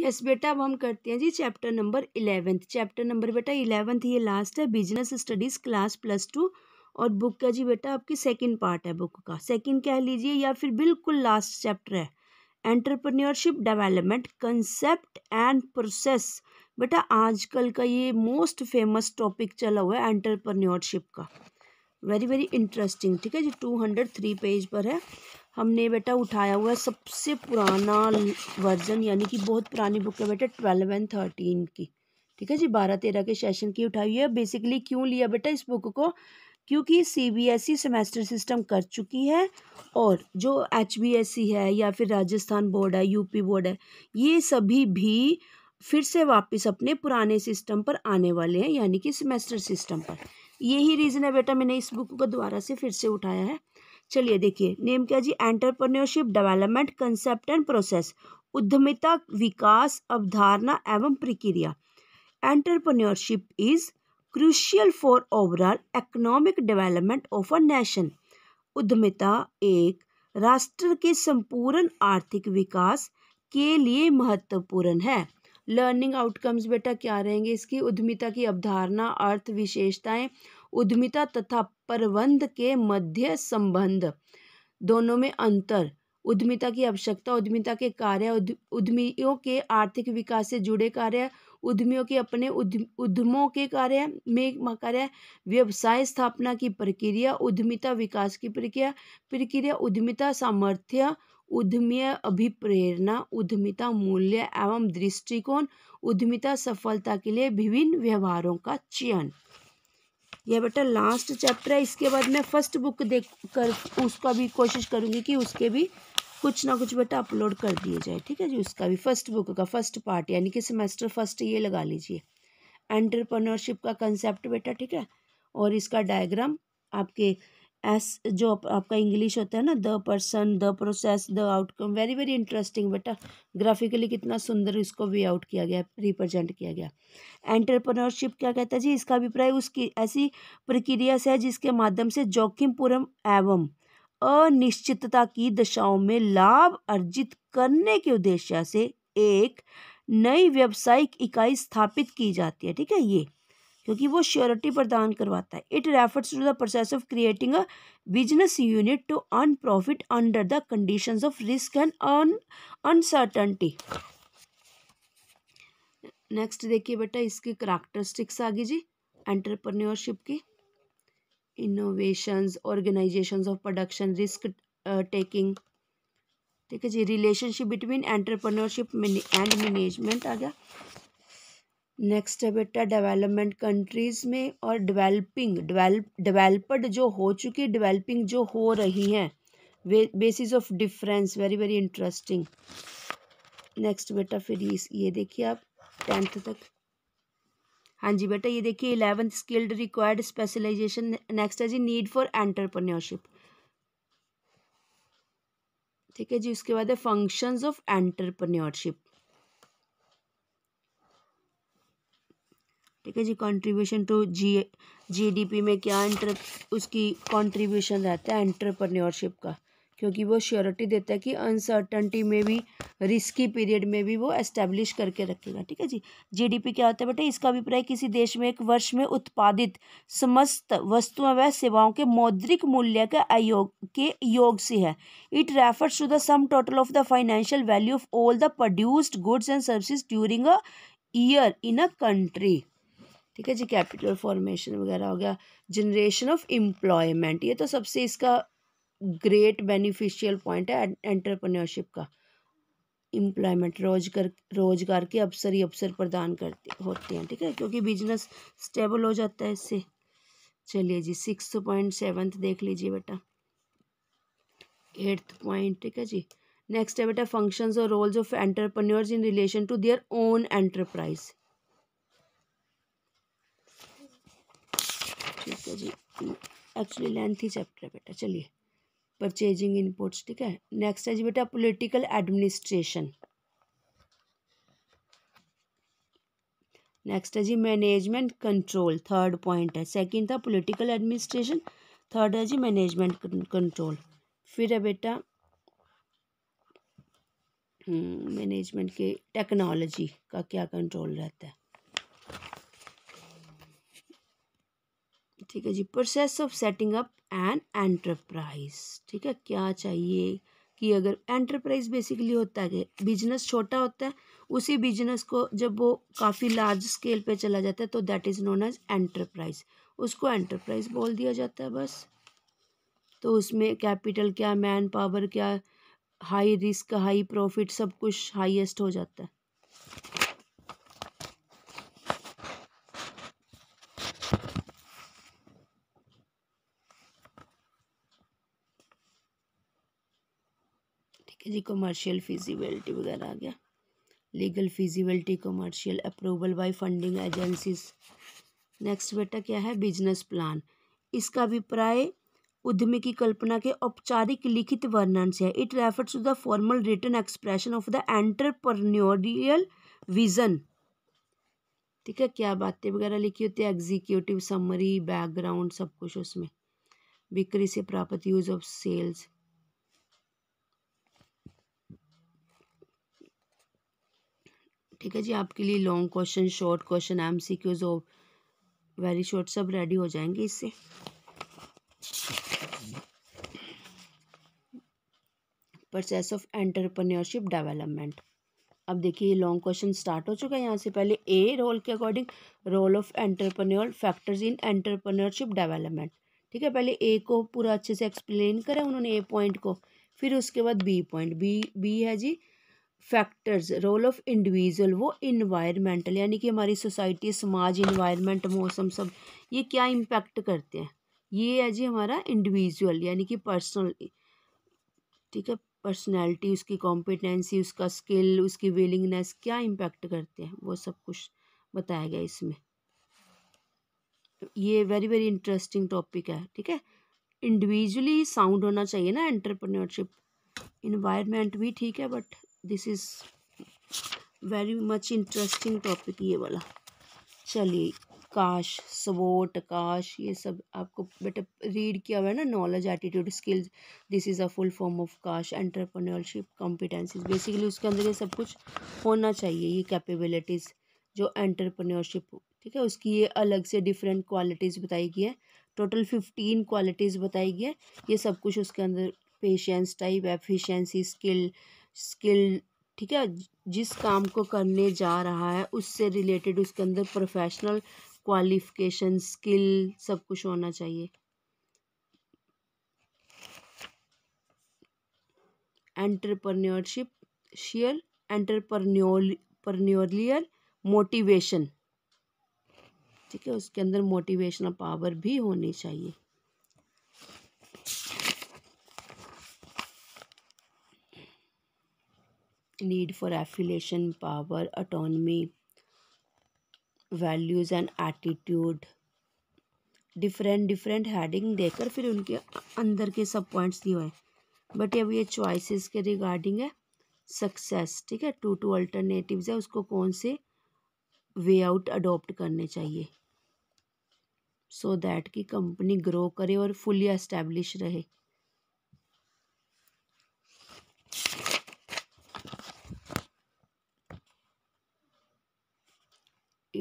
yes बेटा अब हम करते हैं जी chapter number eleventh chapter number बेटा इलेवेंथ ये लास्ट है business studies class plus two और बुक का जी बेटा आपकी सेकंड पार्ट है बुक का सेकंड कह लीजिए या फिर बिल्कुल लास्ट चैप्टर है entrepreneurship development concept and process बेटा आजकल का ये मोस्ट फेमस टॉपिक चला हुआ है एंटरप्रेन्योरशिप का वेरी वेरी इंटरेस्टिंग ठीक है जी टू हंड्रेड थ्री पेज पर है हमने बेटा उठाया हुआ है सबसे पुराना वर्जन यानी कि बहुत पुरानी बुक है बेटा ट्वेल्व एंड थर्टीन की ठीक है जी बारह तेरह के सेशन की उठाई हुई है बेसिकली क्यों लिया बेटा इस बुक को क्योंकि C B S E semester system कर चुकी है और जो एच बी एस ई है या फिर राजस्थान बोर्ड है यूपी बोर्ड है ये सभी भी फिर से वापस अपने पुराने सिस्टम पर आने वाले हैं यानी कि सेमेस्टर सिस्टम पर यही रीज़न है बेटा मैंने इस बुक को दोबारा से फिर से उठाया है चलिए देखिए नेम क्या जी entrepreneurship development concept and process उद्यमिता विकास अवधारणा एवं प्रक्रिया entrepreneurship is crucial for overall economic development of a nation उद्यमिता एक राष्ट्र के संपूर्ण आर्थिक विकास के लिए महत्वपूर्ण है लर्निंग आउटकम्स बेटा क्या रहेंगे इसकी उद्यमिता की अवधारणा अर्थ विशेषताएं उद्यमिता तथा प्रबंध के मध्य संबंध दोनों में अंतर उद्यमिता की आवश्यकता उद्यमिता के कार्य उद्यमियों के आर्थिक विकास से जुड़े कार्य उद्यमियों के अपने उद्यमों के कार्य में कार्य व्यवसाय स्थापना की प्रक्रिया उद्यमिता विकास की प्रक्रिया प्रक्रिया उद्यमिता सामर्थ्य उद्यमीय अभिप्रेरणा उद्यमिता मूल्य एवं दृष्टिकोण उद्यमिता सफलता के लिए विभिन्न व्यवहारों का चयन यह बेटा लास्ट चैप्टर है इसके बाद मैं फर्स्ट बुक देख कर उसका भी कोशिश करूँगी कि उसके भी कुछ ना कुछ बेटा अपलोड कर दिए जाए ठीक है जी उसका भी फर्स्ट बुक का फर्स्ट पार्ट यानी कि सेमेस्टर फर्स्ट ये लगा लीजिए एंटरप्रनरशिप का कंसेप्ट बेटा ठीक है और इसका डायग्राम आपके एस जो आपका इंग्लिश होता है ना the person the process the outcome very very interesting बेटा ग्राफिकली कितना सुंदर इसको वे आउट किया गया रिप्रेजेंट किया गया एंटरप्रनरशिप क्या कहता है जी इसका अभिप्राय उसकी ऐसी प्रक्रिया से है जिसके माध्यम से जोखिमपूर्ण एवं अनिश्चितता की दशाओं में लाभ अर्जित करने के उद्देश्य से एक नई व्यावसायिक इकाई स्थापित की जाती है ठीक है ये क्योंकि वो श्योरिटी प्रदान करवाता है it refers to the process of creating a business unit to earn profit under the condition of risk and uncertainty next देखिए बेटा इसकी करेक्टरिस्टिक्स आ गई जी एंटरप्रन्योरशिप की innovations organisations of production risk taking ठीक है जी relationship between entrepreneurship and management आ गया नेक्स्ट है बेटा डेवलपमेंट कंट्रीज़ में और डेवलपिंग डेवलप डेवलप्ड जो हो चुकी है डेवलपिंग जो हो रही हैं basis of difference very very interesting next बेटा फिर ये ये देखिए आप टेंथ तक हाँ जी बेटा ये देखिए eleventh skilled required specialisation next है जी नीड फॉर एंटरप्रन्योरशिप ठीक है जी उसके बाद है फंक्शंस ऑफ एंटरप्रन्योरशिप ठीक है जी कंट्रीब्यूशन टू जी जीडीपी में क्या इंटर उसकी कंट्रीब्यूशन रहता है एंटरप्रेन्योरशिप का क्योंकि वो श्योरिटी देता है कि अनसर्टनटी में भी रिस्की पीरियड में भी वो एस्टेब्लिश करके रखेगा ठीक है जी जीडीपी क्या होता है बेटा इसका अभिप्राय किसी देश में एक वर्ष में उत्पादित समस्त वस्तुओं व सेवाओं के मौद्रिक मूल्य के आयोग के योग से है it refers to the sum total of the financial value of all the produced goods and service during a year in a country ठीक है जी कैपिटल फॉर्मेशन वगैरह हो गया जनरेशन ऑफ एम्प्लॉयमेंट ये तो सबसे इसका ग्रेट बेनिफिशियल पॉइंट है एंटरप्रेन्योरशिप का एम्प्लॉयमेंट रोजगार रोजगार के अवसर ही अवसर प्रदान करते होते हैं ठीक है क्योंकि बिजनेस स्टेबल हो जाता है इससे चलिए जी सिक्स पॉइंट सेवन्थ देख लीजिए बेटा एट्थ पॉइंट ठीक है जी नेक्स्ट है बेटा फंक्शंस और roles of entrepreneurs in relation to their own enterprise जी एक्चुअली लेंथ ही चैप्टर है बेटा चलिए परचेजिंग इनपुट्स ठीक है नेक्स्ट है जी बेटा पॉलिटिकल एडमिनिस्ट्रेशन नेक्स्ट है जी मैनेजमेंट कंट्रोल थर्ड पॉइंट है सेकंड था पॉलिटिकल एडमिनिस्ट्रेशन थर्ड है जी मैनेजमेंट कंट्रोल फिर है बेटा मैनेजमेंट हम्म, के टेक्नोलॉजी का क्या कंट्रोल रहता है ठीक है जी process of setting up an enterprise ठीक है क्या चाहिए कि अगर एंटरप्राइज बेसिकली होता है कि बिजनेस छोटा होता है उसी बिजनेस को जब वो काफ़ी लार्ज स्केल पे चला जाता है तो that is known as enterprise उसको एंटरप्राइज बोल दिया जाता है बस तो उसमें कैपिटल क्या मैन पावर क्या हाई रिस्क हाई प्रॉफिट सब कुछ हाईएस्ट हो जाता है जी कमर्शियल फिजिबिलिटी वगैरह आ गया legal feasibility commercial approval by funding agencies next बेटा क्या है बिजनेस प्लान इसका अभिप्राय उद्यमी की कल्पना के औपचारिक लिखित वर्णन से है it refers to the formal written expression of the entrepreneurial vision ठीक है क्या बातें वगैरह लिखी होती है एग्जीक्यूटिव समरी बैकग्राउंड सब कुछ उसमें बिक्री से प्राप्त यूज ऑफ सेल्स ठीक है जी आपके लिए long question short question M C Qs और वेरी शॉर्ट सब रेडी हो जाएंगे इससे प्रोसेस ऑफ एंटरप्रेन्योरशिप डेवलपमेंट अब देखिए लॉन्ग क्वेश्चन स्टार्ट हो चुका है यहाँ से पहले ए रोल के according role of entrepreneur factors in entrepreneurship development ठीक है पहले ए को पूरा अच्छे से एक्सप्लेन करें उन्होंने ए पॉइंट को फिर उसके बाद बी पॉइंट बी बी है जी फैक्टर्स रोल ऑफ इंडिविजुअल वो इन्वायरमेंटल यानी कि हमारी सोसाइटी समाज इन्वायरमेंट मौसम सब ये क्या इम्पैक्ट करते हैं ये है जी हमारा इंडिविजुअल यानी कि पर्सनल ठीक है पर्सनैलिटी उसकी कॉम्पिटेंसी उसका स्किल उसकी विलिंगनेस क्या इम्पैक्ट करते हैं वो सब कुछ बताया गया इसमें ये वेरी वेरी इंटरेस्टिंग टॉपिक है ठीक है इंडिविजुअली साउंड होना चाहिए ना एंटरप्रेन्योरशिप इन्वायरमेंट भी ठीक है but this is very much interesting topic ये वाला चलिए काश सबोट काश ये सब आपको बेटा रीड किया हुआ है ना knowledge attitude skills this is a full form of KASH entrepreneurship competencies basically उसके अंदर ये सब कुछ होना चाहिए ये कैपेबिलिटीज़ जो एंटरप्रेन्योरशिप ठीक है उसकी ये अलग से डिफरेंट क्वालिटीज़ बताई गई है टोटल फिफ्टीन क्वालिटीज़ बताई गई है ये सब कुछ उसके अंदर patience type efficiency skill skill ठीक है जिस काम को करने जा रहा है उससे रिलेटेड उसके अंदर प्रोफेशनल क्वालिफिकेशन स्किल सब कुछ होना चाहिए एंटरप्रन्योरशिप शेयर एंटरप्रन्योरलियर मोटिवेशन ठीक है उसके अंदर मोटिवेशनल पावर भी होनी चाहिए need for affiliation power autonomy values and attitude different different heading देकर फिर उनके अंदर के सब पॉइंट्स दिए हुए बट अब ये चॉइसेस के रिगार्डिंग है सक्सेस ठीक है टू टू अल्टरनेटिव्स है उसको कौन से वे आउट अडोप्ट करने चाहिए सो so दैट की कंपनी ग्रो करे और फुली एस्टेब्लिश रहे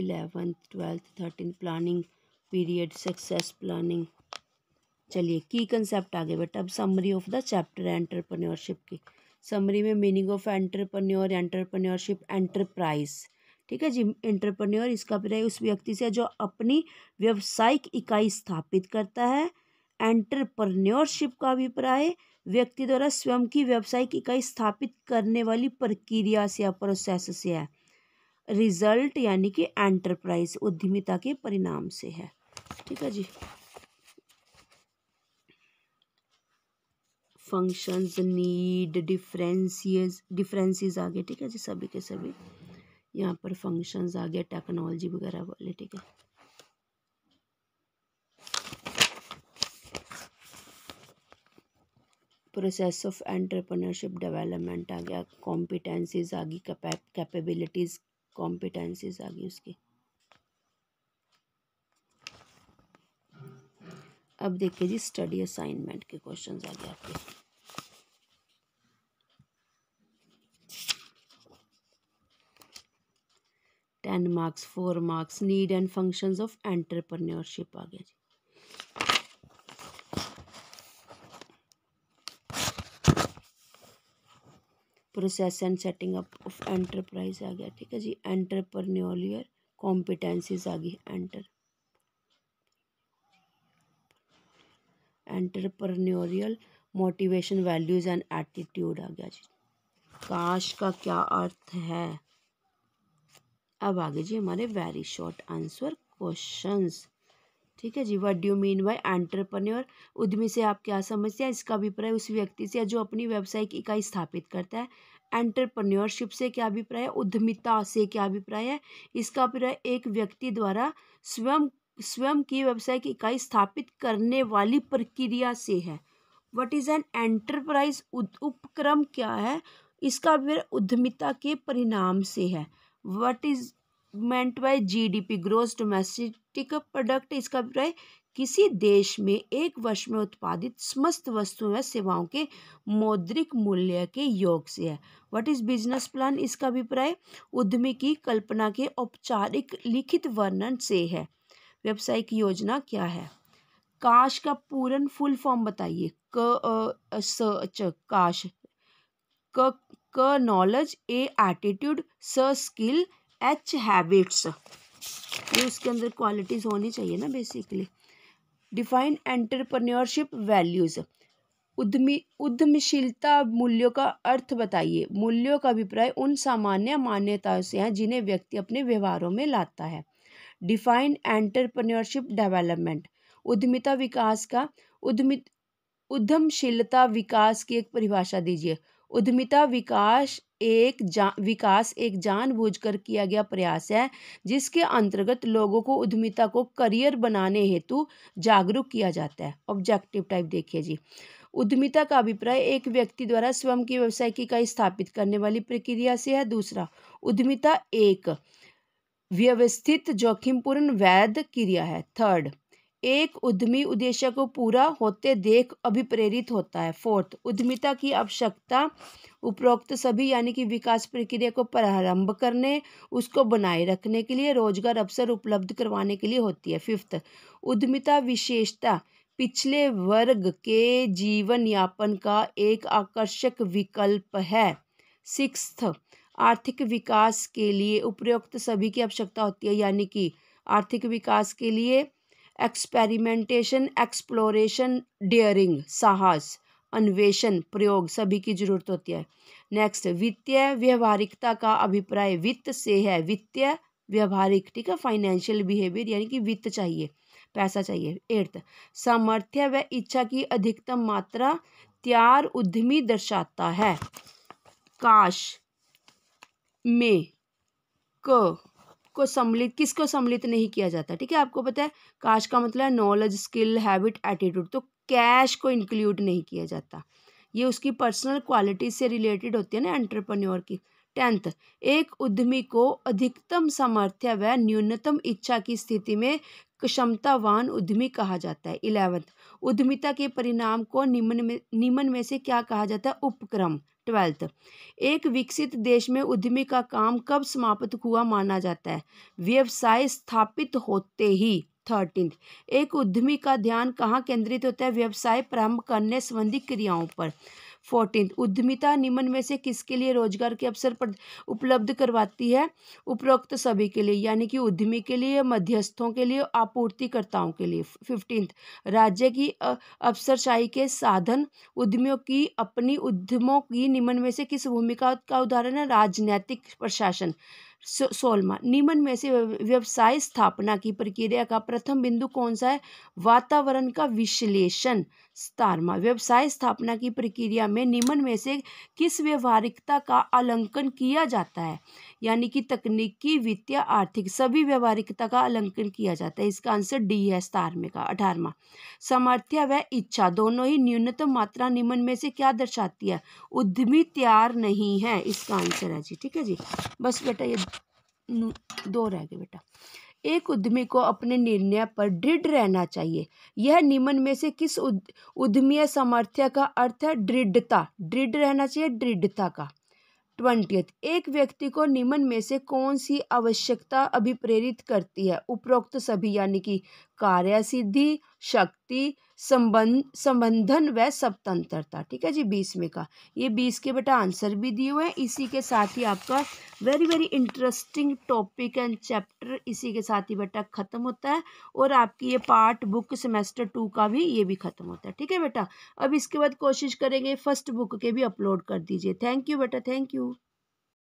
eleventh twelfth thirteen planning period success planning चलिए की कंसेप्ट आगे गए बेटा अब summary of the chapter entrepreneurship की समरी में meaning of entrepreneur entrepreneurship enterprise ठीक है जी एंटरप्रन्योर इसका प्रयोग उस व्यक्ति से जो अपनी व्यवसायिक इकाई स्थापित करता है एंटरप्रन्योरशिप का अभिप्राय व्यक्ति द्वारा स्वयं की व्यवसायिक इकाई स्थापित करने वाली प्रक्रिया से या प्रोसेस से है रिजल्ट यानी कि एंटरप्राइज उद्यमिता के परिणाम से है ठीक है जी फंक्शंस नीड डिफरेंसीज डिफरेंसेस आ गए ठीक है जी सभी के सभी यहाँ पर फंक्शंस आ गए टेक्नोलॉजी वगैरह वाले ठीक है प्रोसेस ऑफ एंटरप्रेन्योरशिप डेवलपमेंट आ गया कॉम्पिटेंसीज आ गई कैपेबिलिटीज़ कॉम्पिटेंसीज आ गई उसकी अब देखिए जी स्टडी असाइनमेंट के क्वेश्चंस आ गए आपके ten marks four marks need and functions of entrepreneurship आ गया जी process and setting up of enterprise आ गया ठीक है जी एंटरप्रन्योलियर कॉम्पिटेंसीज आ गई enter entrepreneurial motivation values and attitude आ गया जी काश का क्या अर्थ है अब आगे जी हमारे वेरी शॉर्ट आंसर क्वेश्चंस ठीक है जी what do mean by entrepreneur उद्यमी से आप क्या समझते हैं इसका अभिप्राय उस व्यक्ति से जो अपनी व्यावसायिक इकाई स्थापित करता है एंटरप्रन्योरशिप से क्या अभिप्राय है उद्यमिता से क्या अभिप्राय है इसका अभिप्राय एक व्यक्ति द्वारा स्वयं स्वयं की व्यावसायिक इकाई स्थापित करने वाली प्रक्रिया से है वट इज़ एन एंटरप्राइज उपक्रम क्या है इसका अभिप्राय उद्यमिता के परिणाम से है what is development by GDP gross domestic product इसका अभिप्राय किसी देश में एक वर्ष में उत्पादित समस्त वस्तुओं या सेवाओं के मौद्रिक मूल्य के योग से है व्हाट इज बिजनेस प्लान इसका अभिप्राय उद्यमी की कल्पना के औपचारिक लिखित वर्णन से है व्यावसायिक योजना क्या है काश का पूर्ण फुल फॉर्म बताइए क स च काश क क नॉलेज ए एटीट्यूड स स्किल एच हैबिट्स ये उसके अंदर क्वालिटीज़ होनी चाहिए ना बेसिकली डिफाइन एंटरप्रन्योरशिप वैल्यूज़ उद्यमी उद्यमशीलता मूल्यों का अर्थ बताइए मूल्यों का अभिप्राय उन सामान्य मान्यताओं से है जिन्हें व्यक्ति अपने व्यवहारों में लाता है डिफाइन एंटरप्रन्योरशिप डेवलपमेंट उद्यमिता विकास का उद्यमित उद्यमशीलता विकास की एक परिभाषा दीजिए उद्यमिता विकास एक जा विकास एक जानबूझकर किया गया प्रयास है जिसके अंतर्गत लोगों को उद्यमिता को करियर बनाने हेतु जागरूक किया जाता है ऑब्जेक्टिव टाइप देखिए जी उद्यमिता का अभिप्राय एक व्यक्ति द्वारा स्वयं की व्यवसाय की इकाई स्थापित करने वाली प्रक्रिया से है दूसरा उद्यमिता एक व्यवस्थित जोखिमपूर्ण वैध क्रिया है थर्ड एक उद्यमी उद्देश्य को पूरा होते देख अभिप्रेरित होता है फोर्थ उद्यमिता की आवश्यकता उपरोक्त सभी यानी कि विकास प्रक्रिया को प्रारंभ करने उसको बनाए रखने के लिए रोजगार अवसर उपलब्ध करवाने के लिए होती है फिफ्थ उद्यमिता विशेषता पिछले वर्ग के जीवन यापन का एक आकर्षक विकल्प है सिक्स्थ आर्थिक विकास के लिए उपरोक्त सभी की आवश्यकता होती है यानी कि आर्थिक विकास के लिए एक्सपेरिमेंटेशन एक्सप्लोरेशन डेयरिंग साहस अन्वेषण प्रयोग सभी की जरूरत होती है नेक्स्ट वित्तीय व्यवहारिकता का अभिप्राय वित्त से है वित्तीय व्यवहारिक ठीक है फाइनेंशियल बिहेवियर यानी कि वित्त चाहिए पैसा चाहिए एर्थ सामर्थ्य व इच्छा की अधिकतम मात्रा त्यार उद्यमी दर्शाता है काश में क को सम्मिलित किसको सम्मिलित नहीं किया जाता ठीक है आपको पता है काश का मतलब नॉलेज स्किल हैबिट एटीट्यूड तो कैश को इंक्लूड नहीं किया जाता ये उसकी पर्सनल क्वालिटी से रिलेटेड होती है ना एंटरप्रन्योर की टेंथ एक उद्यमी को अधिकतम सामर्थ्य व न्यूनतम इच्छा की स्थिति में क्षमतावान उद्यमी कहा जाता है इलेवंथ उद्यमिता के परिणाम को निम्न में निम्न में से क्या कहा जाता है उपक्रम ट्वेल्थ एक विकसित देश में उद्यमी का काम कब समाप्त हुआ माना जाता है व्यवसाय स्थापित होते ही थर्टीन एक उद्यमी का ध्यान कहाँ केंद्रित होता है व्यवसाय प्रारंभ करने संबंधी क्रियाओं पर फोर्टीन उद्यमिता निम्न में से किसके लिए रोजगार के अवसर उपलब्ध करवाती है उपरोक्त सभी के लिए यानी कि उद्यमी के लिए मध्यस्थों के लिए आपूर्तिकर्ताओं के लिए फिफ्टींथ राज्य की अफसरशाही के साधन उद्यमियों की अपनी उद्यमों की निम्न में से किस भूमिका का उदाहरण है राजनैतिक प्रशासन सोलमा निम्न में से व्यवसाय स्थापना की प्रक्रिया का प्रथम बिंदु कौन सा है वातावरण का विश्लेषण सतारवा व्यवसाय स्थापना की प्रक्रिया में निम्न में से किस व्यवहारिकता का आलंकन किया जाता है यानी कि तकनीकी वित्तीय आर्थिक सभी व्यवहारिकता का आलंकन किया जाता है इसका आंसर डी है सतारवे का अठारवा सामर्थ्य व इच्छा दोनों ही न्यूनतम मात्रा निम्न में से क्या दर्शाती है उद्यमी तैयार नहीं है इसका आंसर है जी ठीक है जी बस बेटा ये दो रह गए बेटा एक उद्यमी को अपने निर्णय पर दृढ़ रहना चाहिए यह निम्न में से किस उद्यमीय सामर्थ्य का अर्थ है दृढ़ता दृढ़ रहना चाहिए दृढ़ता का ट्वेंटी एक व्यक्ति को निम्न में से कौन सी आवश्यकता अभिप्रेरित करती है उपरोक्त सभी यानी कि कार्य सिद्धि शक्ति संबंध संबंधन व स्वतंत्रता ठीक है जी बीस में का ये बीस के बेटा आंसर भी दिए हुए हैं इसी के साथ ही आपका very very interesting topic and chapter इसी के साथ ही बेटा ख़त्म होता है और आपकी ये पार्ट बुक सेमेस्टर टू का भी ये भी ख़त्म होता है ठीक है बेटा अब इसके बाद कोशिश करेंगे फर्स्ट बुक के भी अपलोड कर दीजिए थैंक यू बेटा थैंक यू